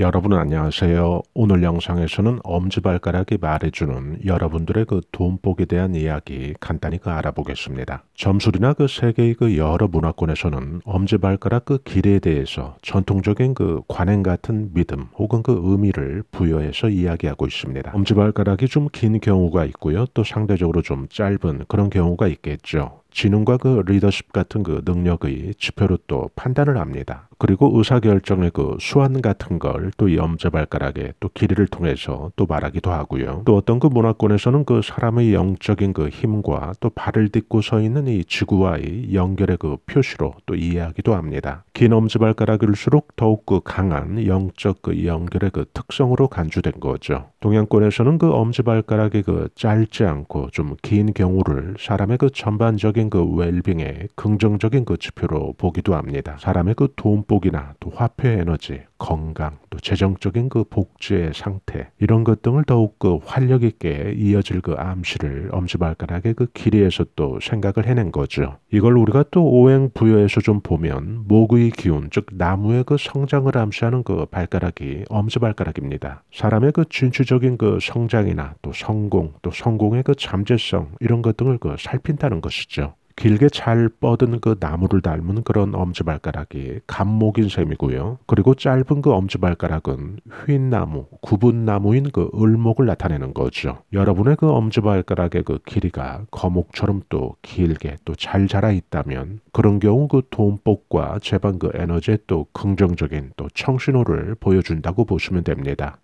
여러분 안녕하세요. 오늘 영상에서는 엄지발가락이 말해주는 여러분들의 그 돈복에 대한 이야기 간단히 그 알아보겠습니다. 점술이나 그 세계의 그 여러 문화권에서는 엄지발가락 그 길에 대해서 전통적인 그 관행 같은 믿음 혹은 그 의미를 부여해서 이야기하고 있습니다. 엄지발가락이 좀 긴 경우가 있고요. 또 상대적으로 좀 짧은 그런 경우가 있겠죠. 지능과 그 리더십 같은 그 능력의 지표로 또 판단을 합니다. 그리고 의사결정의 그 수완 같은 걸또 염제발가락의 또 길이를 통해서 또 말하기도 하고요. 또 어떤 그 문화권에서는 그 사람의 영적인 그 힘과 또 발을 딛고 서 있는 이 지구와의 연결의 그 표시로 또 이해하기도 합니다. 긴 엄지발가락일수록 더욱 그 강한 영적 그 연결의 그 특성으로 간주된 거죠. 동양권에서는 그 엄지발가락이 그 짧지 않고 좀 긴 경우를 사람의 그 전반적인 긍정적인 그 웰빙의 긍정적인 그 지표로 보기도 합니다. 사람의 그 돈복이나 또 화폐 에너지 건강, 또 재정적인 그 복지의 상태 이런 것 등을 더욱 그 활력 있게 이어질 그 암시를 엄지발가락의 그 길이에서 또 생각을 해낸 거죠. 이걸 우리가 또 오행 부여에서 좀 보면 목의 기운, 즉 나무의 그 성장을 암시하는 그 발가락이 엄지발가락입니다. 사람의 그 진취적인 그 성장이나 또 성공, 또 성공의 그 잠재성 이런 것 등을 그 살핀다는 것이죠. 길게 잘 뻗은 그 나무를 닮은 그런 엄지발가락이 감목인 셈이고요. 그리고 짧은 그 엄지발가락은 휜 나무, 굽은 나무인 그 을목을 나타내는 거죠. 여러분의 그 엄지발가락의 그 길이가 거목처럼 또 길게 또 잘 자라 있다면 그런 경우 그 돈복과 제반그 에너지에 또 긍정적인 또 청신호를 보여준다고 보시면 됩니다.